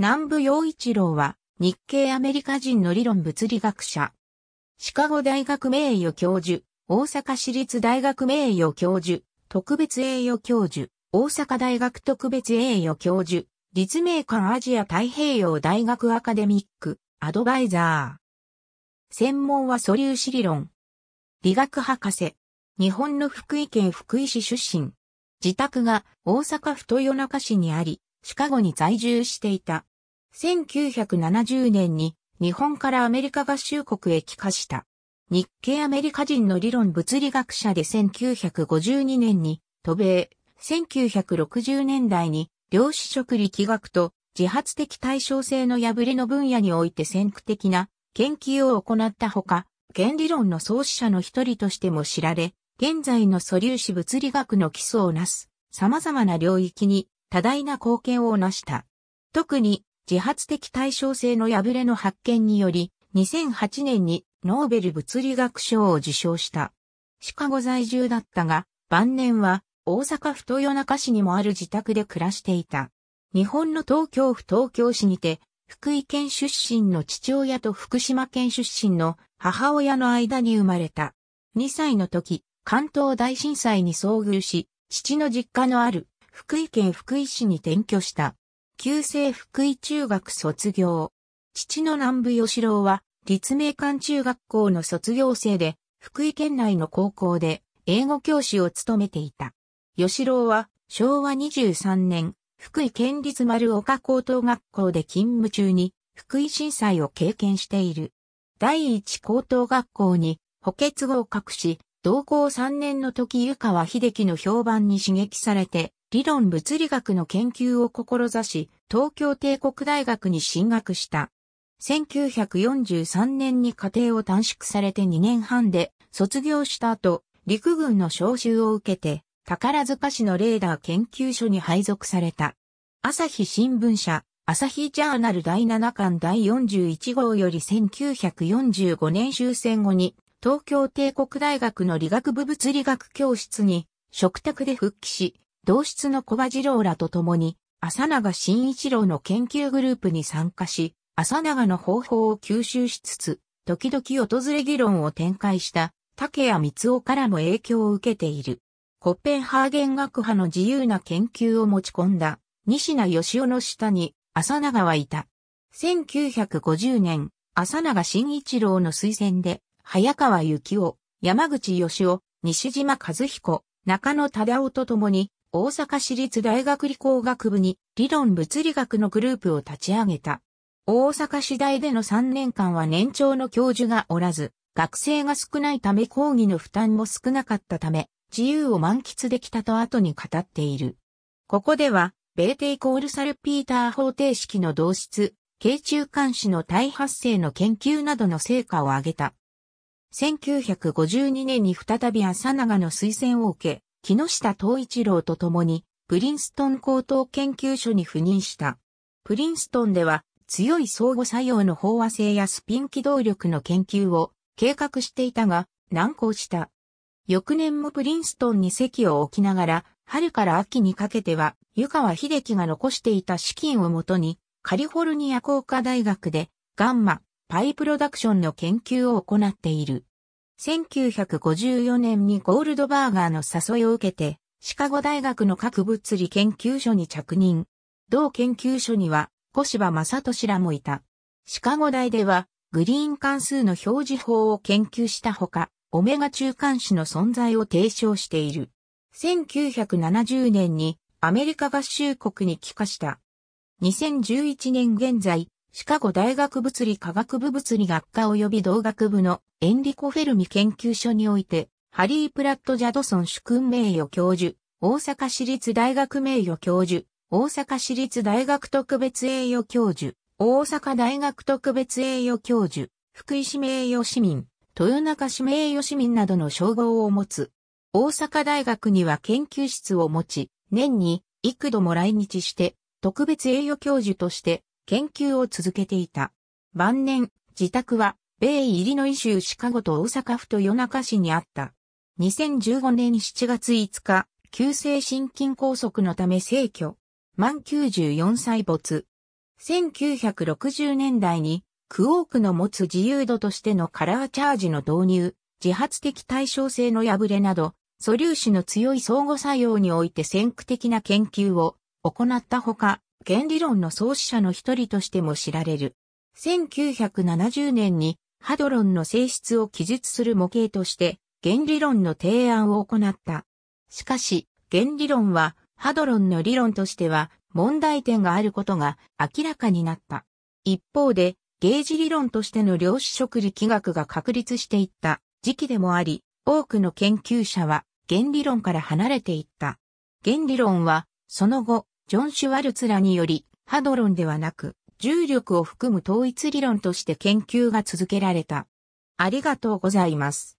南部陽一郎は、日系アメリカ人の理論物理学者。シカゴ大学名誉教授、大阪市立大学名誉教授、特別栄誉教授、大阪大学特別栄誉教授、立命館アジア太平洋大学アカデミック、アドバイザー。専門は素粒子理論。理学博士。日本の福井県福井市出身。自宅が大阪府豊中市にあり、シカゴに在住していた。1970年に日本からアメリカ合衆国へ帰化した。日系アメリカ人の理論物理学者で1952年に渡米、1960年代に量子食力学と自発的対称性の破りの分野において先駆的な研究を行ったほか、原理論の創始者の一人としても知られ、現在の素粒子物理学の基礎をなす様々な領域に多大な貢献をなした。特に自発的対称性の破れの発見により、2008年にノーベル物理学賞を受賞した。シカゴ在住だったが、晩年は大阪府豊中市にもある自宅で暮らしていた。日本の東京府東京市にて、福井県出身の父親と福島県出身の母親の間に生まれた。2歳の時、関東大震災に遭遇し、父の実家のある福井県福井市に転居した。旧制福井中学卒業。父の南部義郎は、立命館中学校の卒業生で、福井県内の高校で英語教師を務めていた。義郎は、昭和23年、福井県立丸岡高等学校で勤務中に、福井震災を経験している。第一高等学校に補欠合格し、同校3年の時湯川秀樹の評判に刺激されて、理論物理学の研究を志し、東京帝国大学に進学した。1943年に家庭を短縮されて2年半で卒業した後、陸軍の召集を受けて、宝塚市のレーダー研究所に配属された。朝日新聞社、朝日ジャーナル第7巻第41号より1945年終戦後に、東京帝国大学の理学部物理学教室に、食卓で復帰し、同室の小葉次郎らと共に、浅永慎一郎の研究グループに参加し、浅永の方法を吸収しつつ、時々訪れ議論を展開した竹谷光雄からも影響を受けている。コッペンハーゲン学派の自由な研究を持ち込んだ西名義雄の下に浅永はいた。1950年、浅永慎一郎の推薦で、早川幸雄、山口義雄、西島和彦、中野忠夫と共に大阪市立大学理工学部に理論物理学のグループを立ち上げた。大阪市大での3年間は年長の教授がおらず、学生が少ないため講義の負担も少なかったため、自由を満喫できたと後に語っている。ここでは、ベーテイコールサルピーター方程式の導出、形中間子の対発生の研究などの成果を挙げた。1952年に再び朝長の推薦を受け、木下東一郎と共に、プリンストン高等研究所に赴任した。プリンストンでは、強い相互作用の飽和性やスピン機動力の研究を計画していたが、難航した。翌年もプリンストンに席を置きながら、春から秋にかけては、湯川秀樹が残していた資金をもとに、カリフォルニア工科大学で、ガンマ、パイプロダクションの研究を行っている。1954年にゴールドバーガーの誘いを受けて、シカゴ大学の核物理研究所に着任。同研究所には、小芝正俊らもいた。シカゴ大では、グリーン関数の表示法を研究したほか、オメガ中間子の存在を提唱している。1970年にアメリカ合衆国に帰化した。2011年現在、シカゴ大学物理科学部物理学科及び同学部のエンリコ・フェルミ研究所において、ハリー・プラット・ジャドソン主君名誉教授、大阪市立大学名誉教授、大阪市立大学特別栄誉教授、大阪大学特別栄誉教授、福井市名誉市民、豊中市名誉市民などの称号を持つ。大阪大学には研究室を持ち、年に幾度も来日して、特別栄誉教授として研究を続けていた。晩年、自宅は、米イリノイ州シカゴと大阪府と夜中市にあった。2015年7月5日、急性心筋梗塞のため逝去。満94歳没。1960年代に、クオークの持つ自由度としてのカラーチャージの導入、自発的対称性の破れなど、素粒子の強い相互作用において先駆的な研究を行ったほか、原理論の創始者の一人としても知られる。1970年にハドロンの性質を記述する模型として原理論の提案を行った。しかし、原理論はハドロンの理論としては問題点があることが明らかになった。一方で、ゲージ理論としての量子食力学が確立していった時期でもあり、多くの研究者は原理論から離れていった。原理論は、その後、ジョン・シュワルツらにより、ハドロンではなく、重力を含む統一理論として研究が続けられた。ありがとうございます。